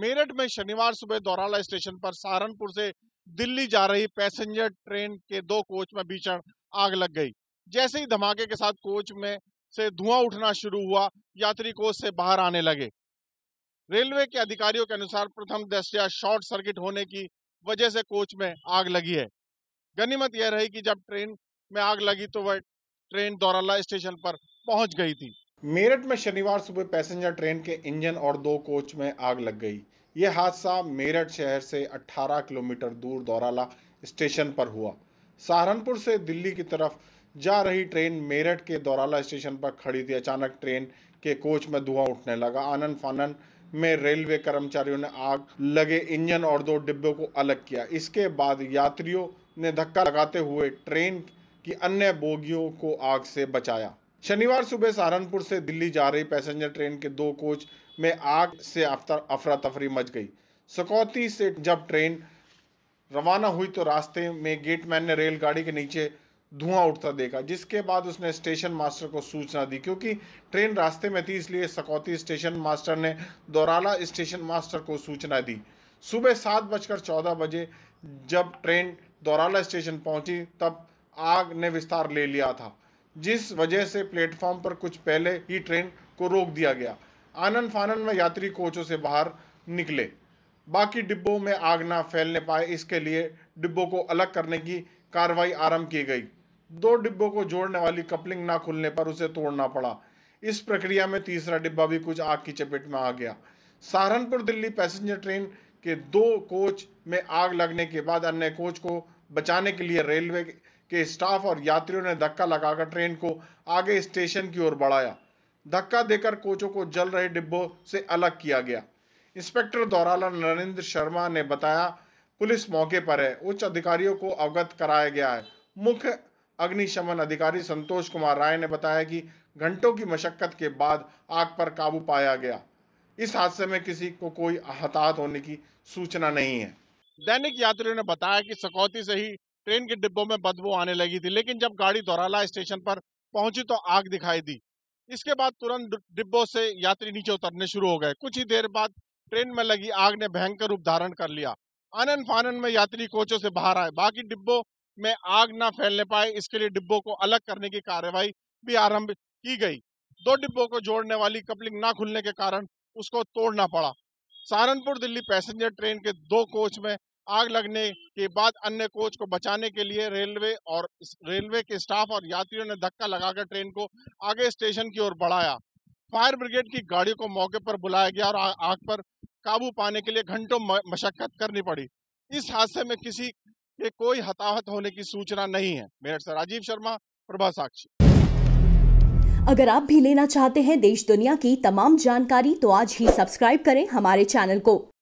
मेरठ में शनिवार सुबह दौराला स्टेशन पर सहारनपुर से दिल्ली जा रही पैसेंजर ट्रेन के दो कोच में भीषण आग लग गई जैसे ही धमाके के साथ कोच में से धुआं उठना शुरू हुआ यात्री कोच से बाहर आने लगे रेलवे के अधिकारियों के अनुसार प्रथम दृष्टया शॉर्ट सर्किट होने की वजह से कोच में आग लगी है गनीमत यह रही कि जब ट्रेन में आग लगी तो वह ट्रेन दौराला स्टेशन पर पहुंच गई थी मेरठ में शनिवार सुबह पैसेंजर ट्रेन के इंजन और दो कोच में आग लग गई ये हादसा मेरठ शहर से 18 किलोमीटर दूर दौराला स्टेशन पर हुआ सहारनपुर से दिल्ली की तरफ जा रही ट्रेन मेरठ के दौराला स्टेशन पर खड़ी थी अचानक ट्रेन के कोच में धुआं उठने लगा आनंद फानन में रेलवे कर्मचारियों ने आग लगे इंजन और दो डिब्बों को अलग किया इसके बाद यात्रियों ने धक्का लगाते हुए ट्रेन की अन्य बोगियों को आग से बचाया शनिवार सुबह सहारनपुर से दिल्ली जा रही पैसेंजर ट्रेन के दो कोच में आग से अफरा तफरी मच गई सकौती से जब ट्रेन रवाना हुई तो रास्ते में गेटमैन ने रेलगाड़ी के नीचे धुआं उठता देखा जिसके बाद उसने स्टेशन मास्टर को सूचना दी क्योंकि ट्रेन रास्ते में थी इसलिए सकौती स्टेशन मास्टर ने दौराला स्टेशन मास्टर को सूचना दी सुबह सात बजकर चौदह बजे जब ट्रेन दौराला स्टेशन पहुंची तब आग ने विस्तार ले लिया था जिस वजह से प्लेटफॉर्म पर कुछ पहले ही ट्रेन को रोक दिया गया आनंद फानन में यात्री कोचों से बाहर निकले बाकी डिब्बों में आग ना फैलने पाए इसके लिए डिब्बों को अलग करने की कार्रवाई आरंभ की गई दो डिब्बों को जोड़ने वाली कपलिंग ना खुलने पर उसे तोड़ना पड़ा इस प्रक्रिया में तीसरा डिब्बा भी कुछ आग की चपेट में आ गया सहारनपुर दिल्ली पैसेंजर ट्रेन के दो कोच में आग लगने के बाद अन्य कोच को बचाने के लिए रेलवे के स्टाफ और यात्रियों ने धक्का लगाकर ट्रेन को आगे स्टेशन की ओर बढ़ाया धक्का देकर कोचों को जल रहे डिब्बों से अलग किया गया इंस्पेक्टर दौराला नरेंद्र शर्मा ने बताया पुलिस मौके पर है उच्च अधिकारियों को अवगत कराया गया है मुख्य अग्निशमन अधिकारी संतोष कुमार राय ने बताया कि घंटों की मशक्कत के बाद आग पर काबू पाया गया इस हादसे में किसी को कोई हताहत होने की सूचना नहीं है दैनिक यात्रियों ने बताया कि सकौती से ही ट्रेन के डिब्बों में बदबू आने लगी थी लेकिन जब गाड़ी दौराला स्टेशन पर पहुंची तो आग दिखाई दी इसके बाद तुरंत डिब्बों से यात्री नीचे उतरने शुरू हो गए कुछ ही देर बाद ट्रेन में लगी आग ने भयंकर रूप धारण कर लिया आनंद फानन में यात्री कोचों से बाहर आए बाकी डिब्बों में आग ना फैलने पाए इसके लिए डिब्बों को अलग करने की कार्यवाही भी आरंभ की गई दो डिब्बों को जोड़ने वाली कपलिंग ना खुलने के कारण उसको तोड़ना पड़ा सहारनपुर दिल्ली पैसेंजर ट्रेन के दो कोच में आग लगने के बाद अन्य कोच को बचाने के लिए रेलवे और रेलवे के स्टाफ और यात्रियों ने धक्का लगाकर ट्रेन को आगे स्टेशन की ओर बढ़ाया फायर ब्रिगेड की गाड़ियों को मौके पर बुलाया गया और आग पर काबू पाने के लिए घंटों मशक्कत करनी पड़ी इस हादसे में किसी के कोई हताहत होने की सूचना नहीं है मेरठ से राजीव शर्मा प्रभा साक्षी अगर आप भी लेना चाहते हैं देश दुनिया की तमाम जानकारी तो आज ही सब्सक्राइब करें हमारे चैनल को